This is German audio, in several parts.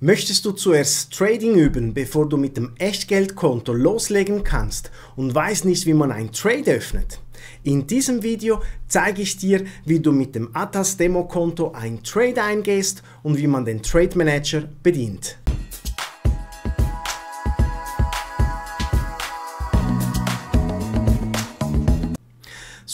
Möchtest du zuerst Trading üben, bevor du mit dem Echtgeldkonto loslegen kannst und weißt nicht, wie man ein Trade öffnet? In diesem Video zeige ich dir, wie du mit dem Atas Demo-Konto ein Trade eingehst und wie man den Trade Manager bedient.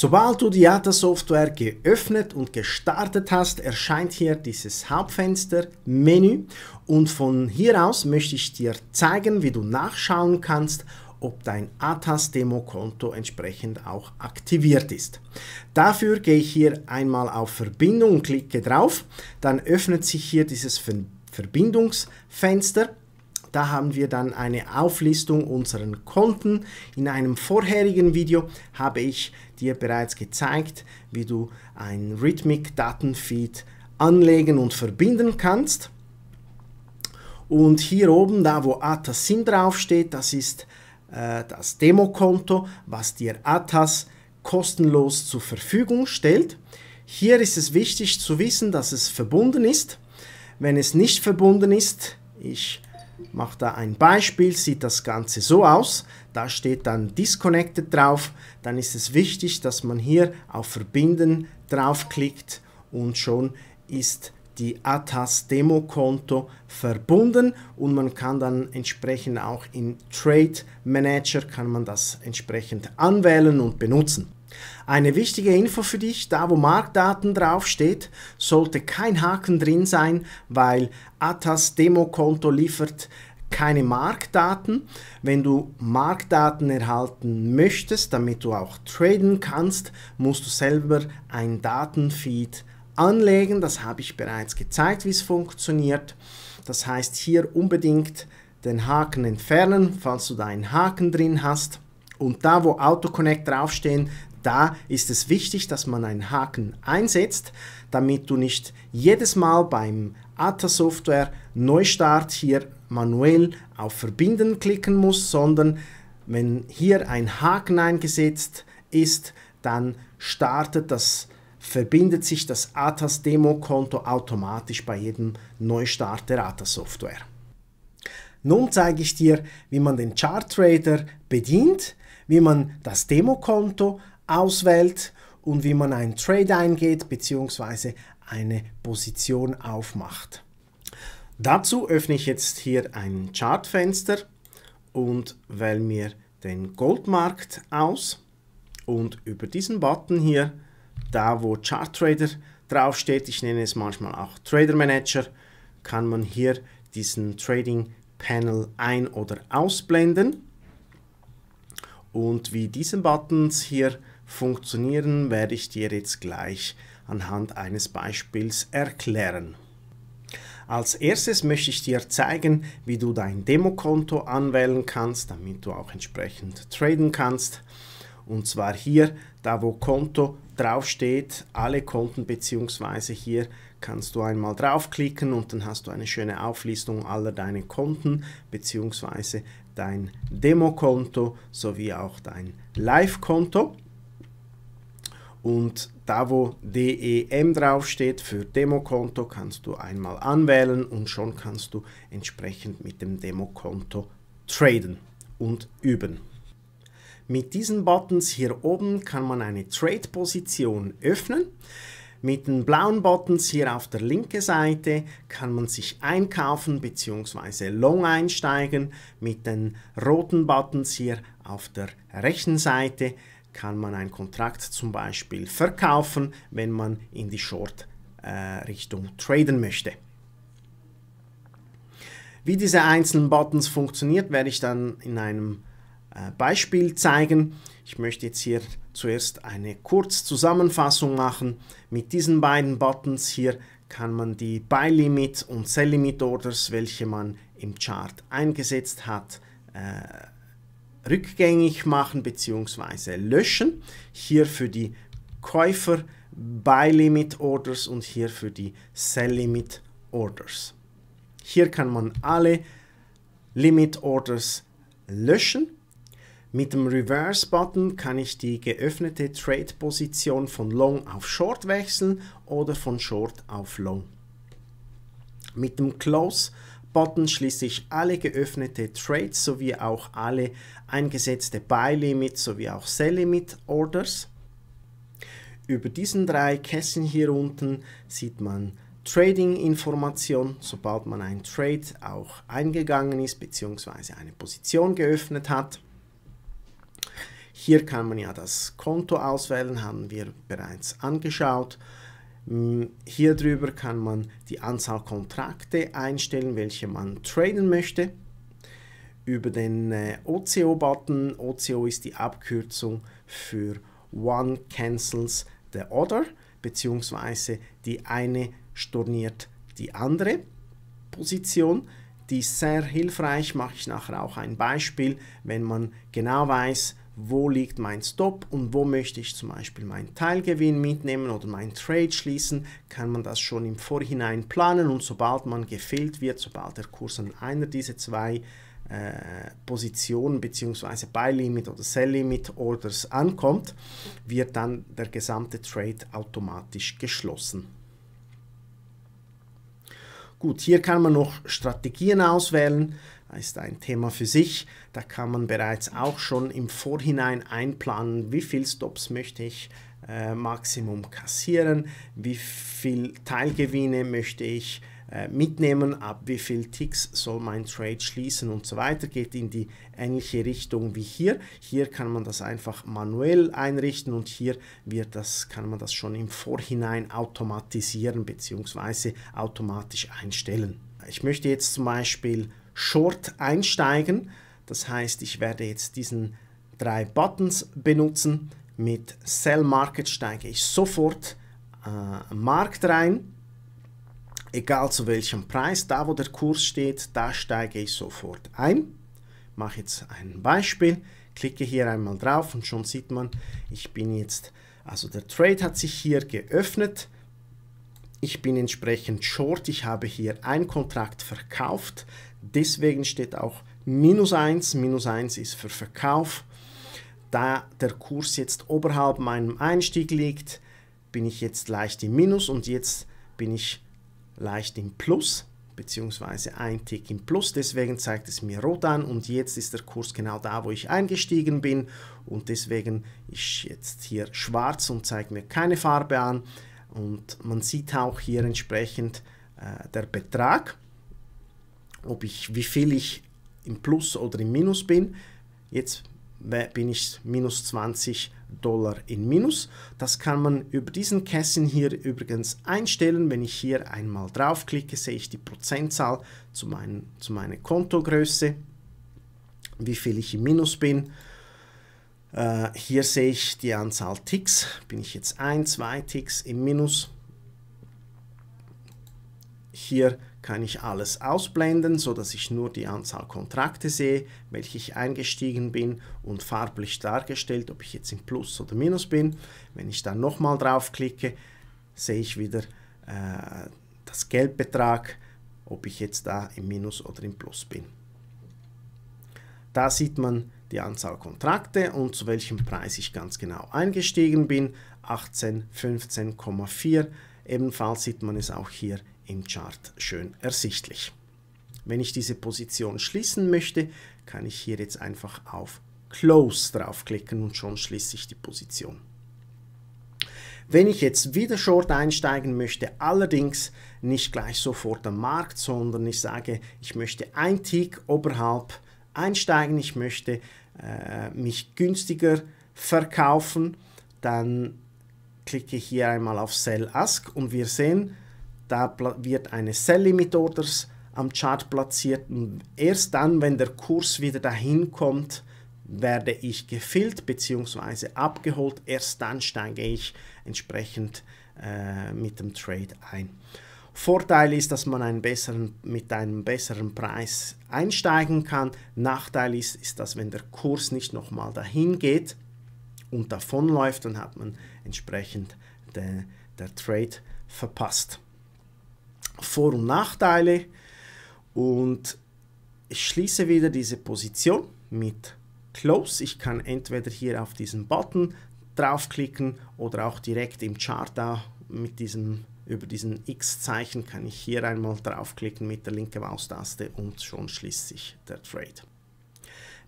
Sobald du die ATA-Software geöffnet und gestartet hast, erscheint hier dieses Hauptfenster Menü und von hier aus möchte ich dir zeigen, wie du nachschauen kannst, ob dein ATAS-Demo-Konto entsprechend auch aktiviert ist. Dafür gehe ich hier einmal auf Verbindung und klicke drauf, dann öffnet sich hier dieses Verbindungsfenster da haben wir dann eine Auflistung unserer Konten. In einem vorherigen Video habe ich dir bereits gezeigt, wie du ein Rhythmic Datenfeed anlegen und verbinden kannst. Und hier oben, da wo Atas SIM draufsteht, das ist äh, das Demokonto, was dir Atas kostenlos zur Verfügung stellt. Hier ist es wichtig zu wissen, dass es verbunden ist. Wenn es nicht verbunden ist, ich mache da ein Beispiel, sieht das Ganze so aus. Da steht dann Disconnected drauf. Dann ist es wichtig, dass man hier auf Verbinden draufklickt und schon ist die Atas Demo Konto verbunden und man kann dann entsprechend auch im Trade Manager kann man das entsprechend anwählen und benutzen. Eine wichtige Info für dich, da wo Marktdaten draufsteht, sollte kein Haken drin sein, weil Atas Demokonto liefert keine Marktdaten. Wenn du Marktdaten erhalten möchtest, damit du auch traden kannst, musst du selber ein Datenfeed anlegen. Das habe ich bereits gezeigt, wie es funktioniert. Das heißt, hier unbedingt den Haken entfernen, falls du deinen Haken drin hast. Und da, wo AutoConnect draufstehen, da ist es wichtig, dass man einen Haken einsetzt, damit du nicht jedes Mal beim ATA Software Neustart hier manuell auf Verbinden klicken musst, sondern wenn hier ein Haken eingesetzt ist, dann startet das verbindet sich das ATAS Demo-Konto automatisch bei jedem Neustart der ATAS-Software. Nun zeige ich dir, wie man den Chart Trader bedient, wie man das Demo-Konto auswählt und wie man einen Trade eingeht bzw. eine Position aufmacht. Dazu öffne ich jetzt hier ein Chartfenster und wähle mir den Goldmarkt aus und über diesen Button hier, da wo Chart Trader draufsteht, ich nenne es manchmal auch Trader Manager, kann man hier diesen Trading Panel ein- oder ausblenden. Und wie diesen Buttons hier funktionieren, werde ich dir jetzt gleich anhand eines Beispiels erklären. Als erstes möchte ich dir zeigen, wie du dein Demokonto anwählen kannst, damit du auch entsprechend traden kannst. Und zwar hier, da wo Konto draufsteht, alle Konten bzw. hier kannst du einmal draufklicken und dann hast du eine schöne Auflistung aller deine Konten bzw. dein Demokonto sowie auch dein Live-Konto. Und da, wo DEM draufsteht für Demokonto, kannst du einmal anwählen und schon kannst du entsprechend mit dem Demokonto traden und üben. Mit diesen Buttons hier oben kann man eine Trade-Position öffnen. Mit den blauen Buttons hier auf der linken Seite kann man sich einkaufen bzw. long einsteigen. Mit den roten Buttons hier auf der rechten Seite kann man einen Kontrakt zum Beispiel verkaufen, wenn man in die Short-Richtung äh, traden möchte. Wie diese einzelnen Buttons funktioniert, werde ich dann in einem äh, Beispiel zeigen. Ich möchte jetzt hier zuerst eine Kurzzusammenfassung machen. Mit diesen beiden Buttons hier kann man die Buy Limit und Sell Limit Orders, welche man im Chart eingesetzt hat, äh, rückgängig machen bzw. löschen. Hier für die Käufer Buy Limit Orders und hier für die Sell Limit Orders. Hier kann man alle Limit Orders löschen. Mit dem Reverse-Button kann ich die geöffnete Trade-Position von Long auf Short wechseln oder von Short auf Long. Mit dem close Botten schließlich alle geöffnete Trades sowie auch alle eingesetzte Buy-Limit sowie auch Sell-Limit-Orders. Über diesen drei Kästen hier unten sieht man Trading-Information, sobald man ein Trade auch eingegangen ist bzw. eine Position geöffnet hat. Hier kann man ja das Konto auswählen, haben wir bereits angeschaut hm, hier drüber kann man die Anzahl Kontrakte einstellen, welche man traden möchte. Über den äh, OCO-Button, OCO ist die Abkürzung für One Cancels the Other, beziehungsweise die eine storniert die andere Position. Die ist sehr hilfreich, mache ich nachher auch ein Beispiel, wenn man genau weiß, wo liegt mein Stop und wo möchte ich zum Beispiel meinen Teilgewinn mitnehmen oder meinen Trade schließen, kann man das schon im Vorhinein planen und sobald man gefehlt wird, sobald der Kurs an einer dieser zwei äh, Positionen bzw. Buy-Limit oder Sell-Limit-Orders ankommt, wird dann der gesamte Trade automatisch geschlossen. Gut, hier kann man noch Strategien auswählen ist ein Thema für sich. Da kann man bereits auch schon im Vorhinein einplanen, wie viele Stops möchte ich äh, Maximum kassieren, wie viel Teilgewinne möchte ich äh, mitnehmen, ab wie viel Ticks soll mein Trade schließen und so weiter. Geht in die ähnliche Richtung wie hier. Hier kann man das einfach manuell einrichten und hier wird das, kann man das schon im Vorhinein automatisieren bzw. automatisch einstellen. Ich möchte jetzt zum Beispiel Short einsteigen. Das heißt, ich werde jetzt diesen drei Buttons benutzen. Mit Sell Market steige ich sofort äh, Markt rein. Egal zu welchem Preis, da wo der Kurs steht, da steige ich sofort ein. Mache jetzt ein Beispiel, klicke hier einmal drauf und schon sieht man, ich bin jetzt, also der Trade hat sich hier geöffnet. Ich bin entsprechend short, ich habe hier einen Kontrakt verkauft, Deswegen steht auch minus 1. Minus 1 ist für Verkauf. Da der Kurs jetzt oberhalb meinem Einstieg liegt, bin ich jetzt leicht im Minus und jetzt bin ich leicht im Plus beziehungsweise ein Tick im Plus, deswegen zeigt es mir rot an und jetzt ist der Kurs genau da, wo ich eingestiegen bin und deswegen ist jetzt hier schwarz und zeigt mir keine Farbe an und man sieht auch hier entsprechend äh, der Betrag ob ich, wie viel ich im Plus oder im Minus bin. Jetzt bin ich minus 20 Dollar in Minus. Das kann man über diesen Kästchen hier übrigens einstellen. Wenn ich hier einmal draufklicke, sehe ich die Prozentzahl zu, mein, zu meiner Kontogröße, wie viel ich im Minus bin. Äh, hier sehe ich die Anzahl Ticks. Bin ich jetzt 1, 2 Ticks im Minus. Hier kann ich alles ausblenden, sodass ich nur die Anzahl Kontrakte sehe, welche ich eingestiegen bin und farblich dargestellt, ob ich jetzt im Plus oder Minus bin. Wenn ich dann nochmal draufklicke, sehe ich wieder äh, das Geldbetrag, ob ich jetzt da im Minus oder im Plus bin. Da sieht man die Anzahl Kontrakte und zu welchem Preis ich ganz genau eingestiegen bin. 18, 15,4. Ebenfalls sieht man es auch hier im Chart schön ersichtlich. Wenn ich diese Position schließen möchte, kann ich hier jetzt einfach auf Close draufklicken und schon schließe ich die Position. Wenn ich jetzt wieder Short einsteigen möchte, allerdings nicht gleich sofort am Markt, sondern ich sage, ich möchte ein Tick oberhalb einsteigen, ich möchte äh, mich günstiger verkaufen, dann klicke ich hier einmal auf Sell Ask und wir sehen, da wird eine Sell Limit Orders am Chart platziert und erst dann, wenn der Kurs wieder dahin kommt, werde ich gefillt bzw. abgeholt. Erst dann steige ich entsprechend äh, mit dem Trade ein. Vorteil ist, dass man einen besseren, mit einem besseren Preis einsteigen kann. Nachteil ist, ist, dass wenn der Kurs nicht nochmal dahin geht und davonläuft, dann hat man entsprechend den der Trade verpasst. Vor- und Nachteile. Und ich schließe wieder diese Position mit Close. Ich kann entweder hier auf diesen Button draufklicken oder auch direkt im Chart da mit diesem über diesen X-Zeichen kann ich hier einmal draufklicken mit der linken Maustaste und schon schließt sich der Trade.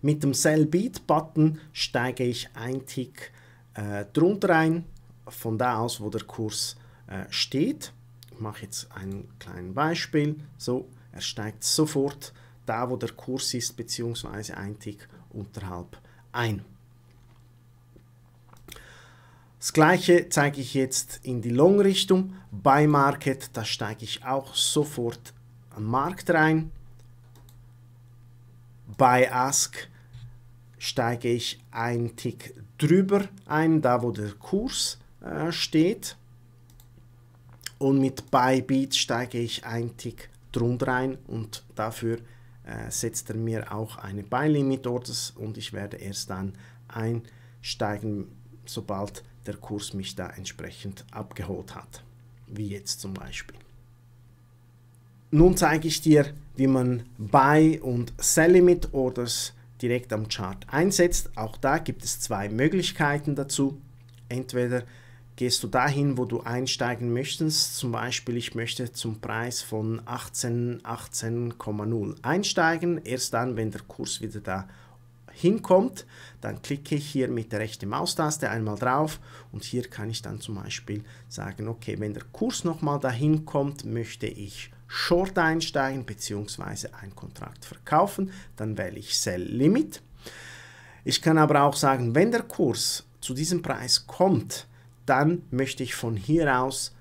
Mit dem Sell Beat Button steige ich ein Tick äh, drunter ein, von da aus, wo der Kurs äh, steht mache jetzt ein kleines Beispiel. So, er steigt sofort da, wo der Kurs ist, beziehungsweise ein Tick unterhalb ein. Das gleiche zeige ich jetzt in die Long-Richtung. Bei Market, da steige ich auch sofort am Markt rein. Bei Ask steige ich einen Tick drüber ein, da wo der Kurs äh, steht. Und mit Bybit steige ich einen Tick drunter ein und dafür äh, setzt er mir auch eine Buy Limit Orders und ich werde erst dann einsteigen, sobald der Kurs mich da entsprechend abgeholt hat. Wie jetzt zum Beispiel. Nun zeige ich dir, wie man Buy und Sell Limit Orders direkt am Chart einsetzt. Auch da gibt es zwei Möglichkeiten dazu. Entweder gehst du dahin, wo du einsteigen möchtest. Zum Beispiel, ich möchte zum Preis von 18, einsteigen. Erst dann, wenn der Kurs wieder da hinkommt, dann klicke ich hier mit der rechten Maustaste einmal drauf und hier kann ich dann zum Beispiel sagen, okay, wenn der Kurs nochmal dahin kommt, möchte ich Short einsteigen bzw. einen Kontrakt verkaufen, dann wähle ich Sell Limit. Ich kann aber auch sagen, wenn der Kurs zu diesem Preis kommt, dann möchte ich von hier aus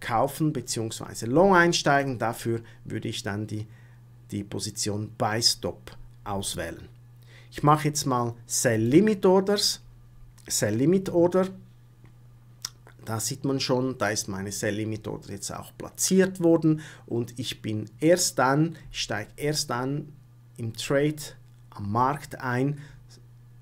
kaufen bzw. long einsteigen. Dafür würde ich dann die, die Position Buy Stop auswählen. Ich mache jetzt mal Sell Limit Orders. Sell Limit Order. Da sieht man schon, da ist meine Sell Limit Order jetzt auch platziert worden und ich bin erst dann, steige erst dann im Trade am Markt ein,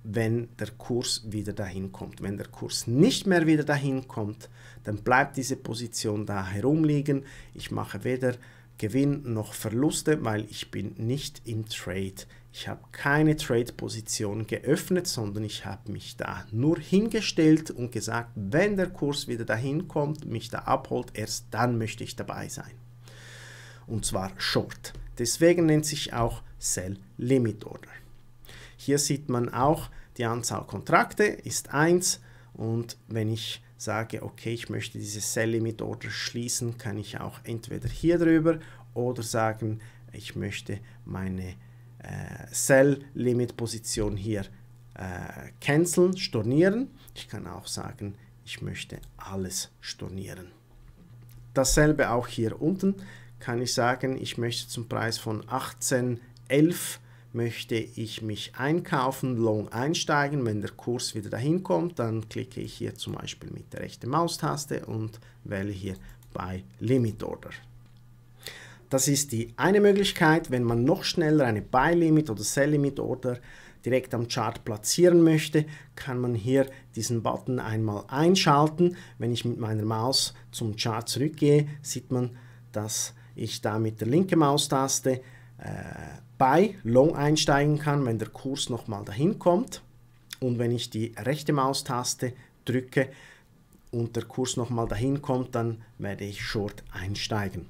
wenn der Kurs wieder dahin kommt. Wenn der Kurs nicht mehr wieder dahin kommt, dann bleibt diese Position da herumliegen. Ich mache weder Gewinn noch Verluste, weil ich bin nicht im Trade. Ich habe keine Trade-Position geöffnet, sondern ich habe mich da nur hingestellt und gesagt, wenn der Kurs wieder dahin kommt, mich da abholt, erst dann möchte ich dabei sein. Und zwar Short. Deswegen nennt sich auch Sell Limit Order. Hier sieht man auch, die Anzahl Kontrakte ist 1 und wenn ich sage, okay, ich möchte diese Sell Limit Order schließen, kann ich auch entweder hier drüber oder sagen, ich möchte meine äh, Cell Limit Position hier äh, canceln, stornieren. Ich kann auch sagen, ich möchte alles stornieren. Dasselbe auch hier unten kann ich sagen, ich möchte zum Preis von 18,11 möchte ich mich einkaufen, Long einsteigen. Wenn der Kurs wieder dahin kommt, dann klicke ich hier zum Beispiel mit der rechten Maustaste und wähle hier bei Limit Order. Das ist die eine Möglichkeit, wenn man noch schneller eine Buy Limit oder Sell Limit Order direkt am Chart platzieren möchte, kann man hier diesen Button einmal einschalten. Wenn ich mit meiner Maus zum Chart zurückgehe, sieht man, dass ich da mit der linken Maustaste äh, bei Long einsteigen kann, wenn der Kurs nochmal dahin kommt. Und wenn ich die rechte Maustaste drücke und der Kurs nochmal dahin kommt, dann werde ich Short einsteigen.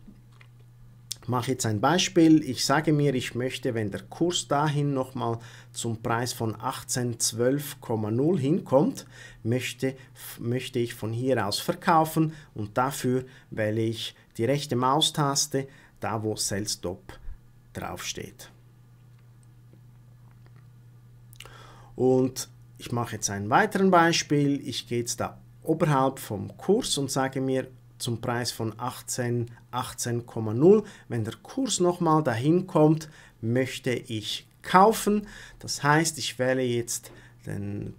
Ich mache jetzt ein Beispiel. Ich sage mir, ich möchte, wenn der Kurs dahin nochmal zum Preis von 1812,0 hinkommt, möchte, möchte ich von hier aus verkaufen und dafür wähle ich die rechte Maustaste, da wo Sell Stop draufsteht. Und ich mache jetzt ein weiteres Beispiel. Ich gehe jetzt da oberhalb vom Kurs und sage mir zum Preis von 18, 18,0. Wenn der Kurs nochmal dahin kommt, möchte ich kaufen. Das heißt, ich wähle jetzt den,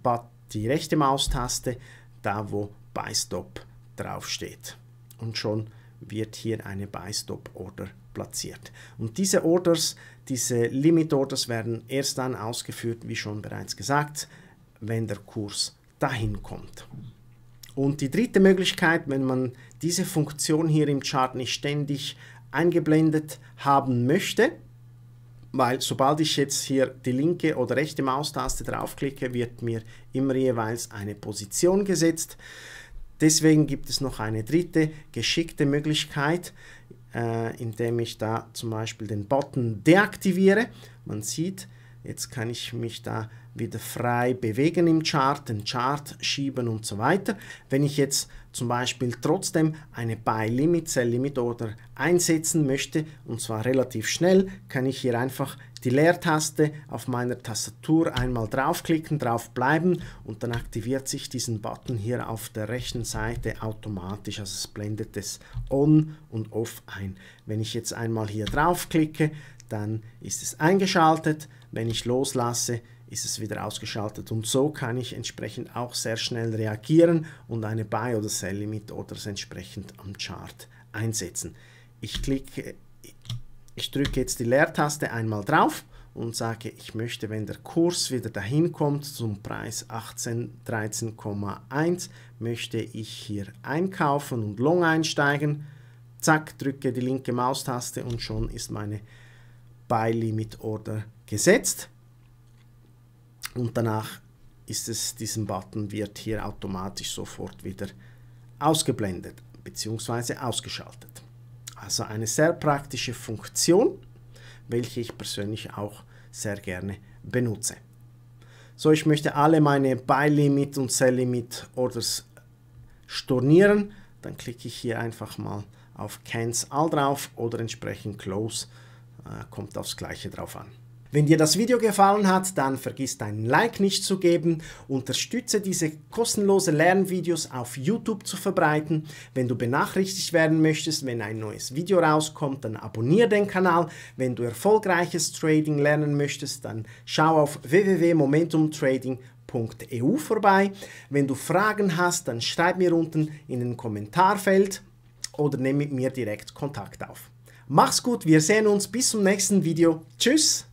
die rechte Maustaste, da wo Buy Stop draufsteht. Und schon wird hier eine Buy Stop Order platziert. Und diese Orders, diese Limit Orders werden erst dann ausgeführt, wie schon bereits gesagt, wenn der Kurs dahin kommt. Und die dritte Möglichkeit, wenn man diese Funktion hier im Chart nicht ständig eingeblendet haben möchte, weil sobald ich jetzt hier die linke oder rechte Maustaste draufklicke, wird mir immer jeweils eine Position gesetzt. Deswegen gibt es noch eine dritte geschickte Möglichkeit, äh, indem ich da zum Beispiel den Button deaktiviere. Man sieht, jetzt kann ich mich da wieder frei bewegen im Chart, den Chart schieben und so weiter. Wenn ich jetzt zum Beispiel trotzdem eine Buy Limit, Sell Limit Order einsetzen möchte, und zwar relativ schnell, kann ich hier einfach die Leertaste auf meiner Tastatur einmal draufklicken, drauf bleiben und dann aktiviert sich diesen Button hier auf der rechten Seite automatisch. Also es blendet es on und off ein. Wenn ich jetzt einmal hier draufklicke, dann ist es eingeschaltet. Wenn ich loslasse, ist es wieder ausgeschaltet und so kann ich entsprechend auch sehr schnell reagieren und eine Buy- oder Sell-Limit oder entsprechend am Chart einsetzen. Ich klicke ich drücke jetzt die Leertaste einmal drauf und sage, ich möchte, wenn der Kurs wieder dahin kommt zum Preis 18,13,1, möchte ich hier einkaufen und Long einsteigen. Zack, drücke die linke Maustaste und schon ist meine Buy Limit Order gesetzt. Und danach ist es, diesen Button wird hier automatisch sofort wieder ausgeblendet bzw. ausgeschaltet. Also eine sehr praktische Funktion, welche ich persönlich auch sehr gerne benutze. So, ich möchte alle meine Buy-Limit und Sell-Limit-Orders stornieren. Dann klicke ich hier einfach mal auf Cancel All drauf oder entsprechend Close. Äh, kommt aufs Gleiche drauf an. Wenn dir das Video gefallen hat, dann vergiss deinen Like nicht zu geben, unterstütze diese kostenlosen Lernvideos auf YouTube zu verbreiten. Wenn du benachrichtigt werden möchtest, wenn ein neues Video rauskommt, dann abonniere den Kanal. Wenn du erfolgreiches Trading lernen möchtest, dann schau auf www.momentumtrading.eu vorbei. Wenn du Fragen hast, dann schreib mir unten in den Kommentarfeld oder nimm mit mir direkt Kontakt auf. Mach's gut, wir sehen uns bis zum nächsten Video. Tschüss!